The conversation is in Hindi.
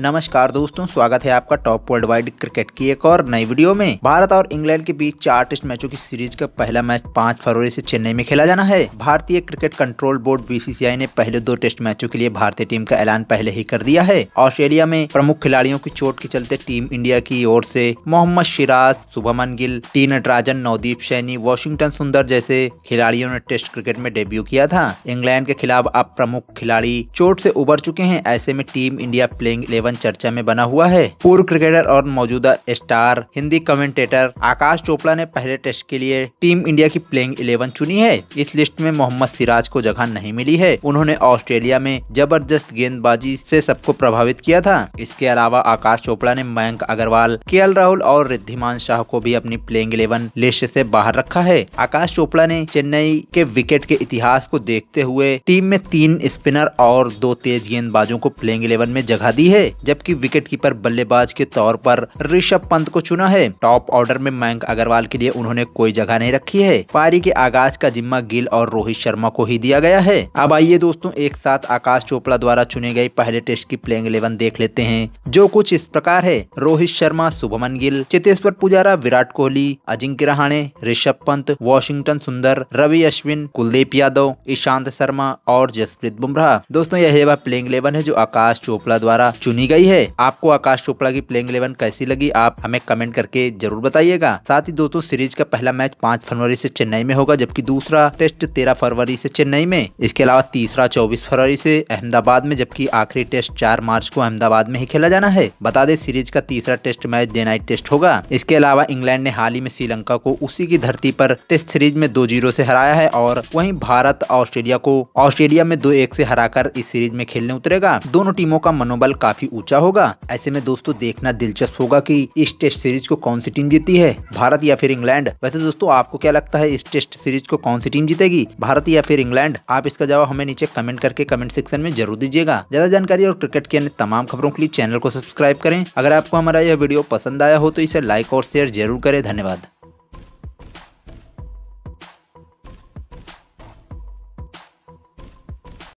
नमस्कार दोस्तों स्वागत है आपका टॉप वर्ल्ड वाइड क्रिकेट की एक और नई वीडियो में भारत और इंग्लैंड के बीच चार टेस्ट मैचों की सीरीज का पहला मैच पाँच फरवरी से चेन्नई में खेला जाना है भारतीय क्रिकेट कंट्रोल बोर्ड बीसीसीआई ने पहले दो टेस्ट मैचों के लिए भारतीय टीम का ऐलान पहले ही कर दिया है ऑस्ट्रेलिया में प्रमुख खिलाड़ियों की चोट के चलते टीम इंडिया की ओर से मोहम्मद शिराज शुभमन गिल टी नटराजन नवदीप सैनी वॉशिंगटन सुंदर जैसे खिलाड़ियों ने टेस्ट क्रिकेट में डेब्यू किया था इंग्लैंड के खिलाफ अब प्रमुख खिलाड़ी चोट से उबर चुके हैं ऐसे में टीम इंडिया प्लेइंग इलेवन चर्चा में बना हुआ है पूर्व क्रिकेटर और मौजूदा स्टार हिंदी कमेंटेटर आकाश चोपड़ा ने पहले टेस्ट के लिए टीम इंडिया की प्लेइंग इलेवन चुनी है इस लिस्ट में मोहम्मद सिराज को जगह नहीं मिली है उन्होंने ऑस्ट्रेलिया में जबरदस्त गेंदबाजी से सबको प्रभावित किया था इसके अलावा आकाश चोपड़ा ने मयंक अग्रवाल के राहुल और रिद्धिमान शाह को भी अपनी प्लेइंग इलेवन लिस्ट से बाहर रखा है आकाश चोपड़ा ने चेन्नई के विकेट के इतिहास को देखते हुए टीम में तीन स्पिनर और दो तेज गेंदबाजों को प्लेइंग इलेवन में जगह दी है है जबकि विकेटकीपर बल्लेबाज के तौर पर ऋषभ पंत को चुना है टॉप ऑर्डर में मयंक अग्रवाल के लिए उन्होंने कोई जगह नहीं रखी है पारी के आगाज का जिम्मा गिल और रोहित शर्मा को ही दिया गया है अब आइए दोस्तों एक साथ आकाश चोपड़ा द्वारा चुने गए पहले टेस्ट की प्लेइंग इलेवन देख लेते हैं जो कुछ इस प्रकार है रोहित शर्मा शुभमन गिल चेतेश्वर पुजारा विराट कोहली अजिंक्य रहाणे ऋषभ पंत वॉशिंगटन सुंदर रवि अश्विन कुलदीप यादव ईशांत शर्मा और जसप्रीत बुमराह दोस्तों यह वह प्लेइंग इलेवन है जो आकाश चोपड़ा द्वारा चुनी गई है आपको आकाश चोपड़ा की प्लेइंग इलेवन कैसी लगी आप हमें कमेंट करके जरूर बताइएगा साथ ही दोस्तों सीरीज का पहला मैच पाँच फरवरी ऐसी चेन्नई में होगा जबकि दूसरा टेस्ट तेरह फरवरी ऐसी चेन्नई में इसके अलावा तीसरा चौबीस फरवरी ऐसी अहमदाबाद में जबकि आखिरी टेस्ट चार मार्च को अहमदाबाद में ही खेला जाना है बता दे सीरीज का तीसरा test match day night test होगा इसके अलावा इंग्लैंड ने हाल ही में श्रीलंका को उसी की धरती पर टेस्ट सीरीज में दो जीरो से हराया है और वहीं भारत ऑस्ट्रेलिया को ऑस्ट्रेलिया में दो एक से हराकर इस सीरीज में खेलने उतरेगा दोनों टीमों का मनोबल काफी काफी ऊंचा होगा ऐसे में दोस्तों देखना दिलचस्प होगा कि इस टेस्ट सीरीज को कौन सी टीम जीती है भारत या फिर इंग्लैंड वैसे दोस्तों आपको क्या लगता है इस टेस्ट सीरीज को कौन सी टीम जीतेगी भारत या फिर इंग्लैंड आप इसका जवाब हमें नीचे कमेंट करके कमेंट सेक्शन में जरूर दीजिएगा ज्यादा जानकारी और क्रिकेट के अन्य तमाम खबरों के लिए चैनल को सब्सक्राइब करें अगर आपको हमारा यह वीडियो पसंद आया हो तो इसे लाइक और शेयर जरूर करें धन्यवाद